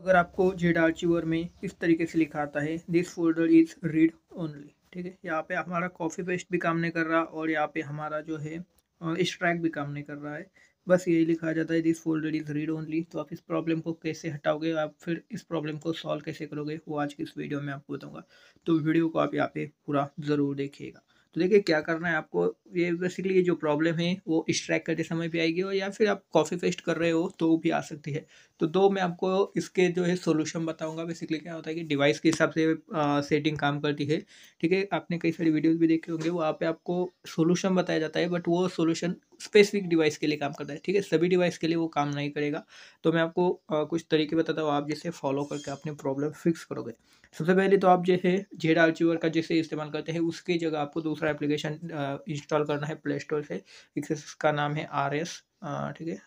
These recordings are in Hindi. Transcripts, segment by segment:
अगर आपको जेड आर च्यूअर में इस तरीके से लिखा आता है this folder is read only ठीक है यहाँ पे हमारा कॉफी पेस्ट भी काम नहीं कर रहा और यहाँ पे हमारा जो है स्ट्रैक भी काम नहीं कर रहा है बस यही लिखा जाता है this folder is read only तो आप इस प्रॉब्लम को कैसे हटाओगे आप फिर इस प्रॉब्लम को सॉल्व कैसे करोगे वो आज की इस वीडियो में आपको बताऊंगा तो वीडियो को आप यहाँ पे पूरा ज़रूर देखिएगा तो देखिए क्या करना है आपको ये बेसिकली ये जो प्रॉब्लम है वो स्ट्राइक करते समय भी आएगी और या फिर आप कॉफ़ी पेस्ट कर रहे हो तो भी आ सकती है तो दो मैं आपको इसके जो है सोल्यूशन बताऊंगा बेसिकली क्या होता है कि डिवाइस के हिसाब से सेटिंग काम करती है ठीक है आपने कई सारी वीडियोज़ भी देखे होंगे वहाँ पर आपको सोल्यूशन बताया जाता है बट वो सोल्यूशन स्पेसिफिक डिवाइस के लिए काम करता है ठीक है सभी डिवाइस के लिए वो काम नहीं करेगा तो मैं आपको आ, कुछ तरीके बताता हूँ आप जैसे फॉलो करके अपनी प्रॉब्लम फिक्स करोगे सबसे पहले तो आप जैसे जेड आर्चिवर का जैसे इस्तेमाल करते हैं उसकी जगह आपको दूसरा एप्लीकेशन इंस्टॉल करना है प्ले स्टोर से इसका नाम है आर एस ठीक है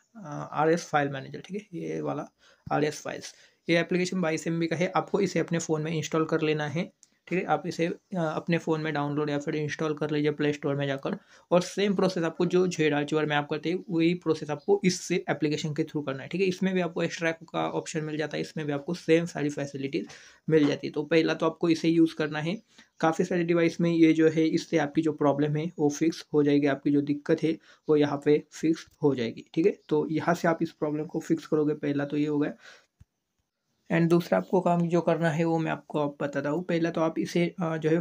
आर एस फाइल मैनेजर ठीक है ये वाला आर एस फाइल्स ये एप्लीकेशन बाईस एम का है आपको इसे अपने फ़ोन में इंस्टॉल कर लेना है ठीक है आप इसे अपने फ़ोन में डाउनलोड या फिर इंस्टॉल कर लीजिए प्ले स्टोर में जाकर और सेम प्रोसेस आपको जो जेड आर्चवर में आप करते हैं वही प्रोसेस आपको इससे एप्लीकेशन के थ्रू करना है ठीक है इसमें भी आपको एक्स्ट्रैक का ऑप्शन मिल जाता है इसमें भी आपको सेम सारी फैसिलिटीज़ मिल जाती है तो पहला तो आपको इसे यूज़ करना है काफ़ी सारे डिवाइस में ये जो है इससे आपकी जो प्रॉब्लम है वो फिक्स हो जाएगी आपकी जो दिक्कत है वो यहाँ पे फिक्स हो जाएगी ठीक है तो यहाँ से आप इस प्रॉब्लम को फिक्स करोगे पहला तो ये होगा एंड दूसरा आपको काम जो करना है वो मैं आपको आप बताता हूँ पहला तो आप इसे जो है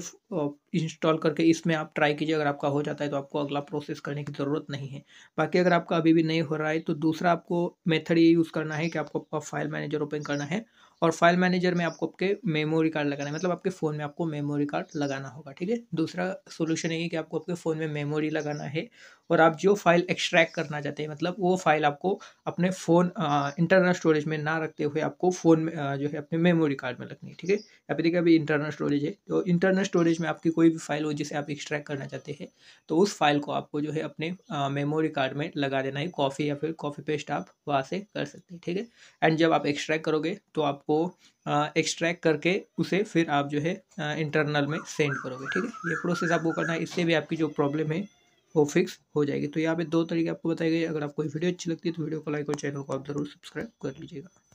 इंस्टॉल करके इसमें आप ट्राई कीजिए अगर आपका हो जाता है तो आपको अगला प्रोसेस करने की ज़रूरत नहीं है बाकी अगर आपका अभी भी नहीं हो रहा है तो दूसरा आपको मेथड ये यूज़ करना है कि आपको आपका फाइल मैनेजर ओपन करना है और फाइल मैनेजर में आपको आपके मेमोरी कार्ड लगाना है मतलब आपके फ़ोन में आपको मेमोरी कार्ड लगाना होगा ठीक है दूसरा सोल्यूशन ये कि आपको आपके फ़ोन में मेमोरी लगाना है और आप जो फाइल एक्सट्रैक्ट करना चाहते हैं मतलब वो फाइल आपको अपने फ़ोन इंटरनल स्टोरेज में ना रखते हुए आपको फ़ोन में जो है अपने मेमोरी कार्ड में रखनी है ठीक है या पे देखिए अभी इंटरनल स्टोरेज है तो इंटरनल स्टोरेज में आपकी कोई भी फाइल हो जिसे आप एक्सट्रैक्ट करना चाहते हैं तो उस फाइल को आपको जो है अपने मेमोरी कार्ड में लगा देना है कॉफ़ी या फिर कॉफ़ी पेस्ट आप वहाँ से कर सकते हैं ठीक है एंड जब आप एक्सट्रैक्ट करोगे तो आपको एक्सट्रैक्ट करके उसे फिर आप जो है इंटरनल में सेंड करोगे ठीक है ये प्रोसेस आपको करना है इससे भी आपकी जो प्रॉब्लम है वो फिक्स हो जाएगी तो यहाँ पे दो तरीके आपको बताए गए अगर आपको वीडियो अच्छी लगती है तो वीडियो को लाइक और चैनल को आप ज़रूर सब्सक्राइब कर लीजिएगा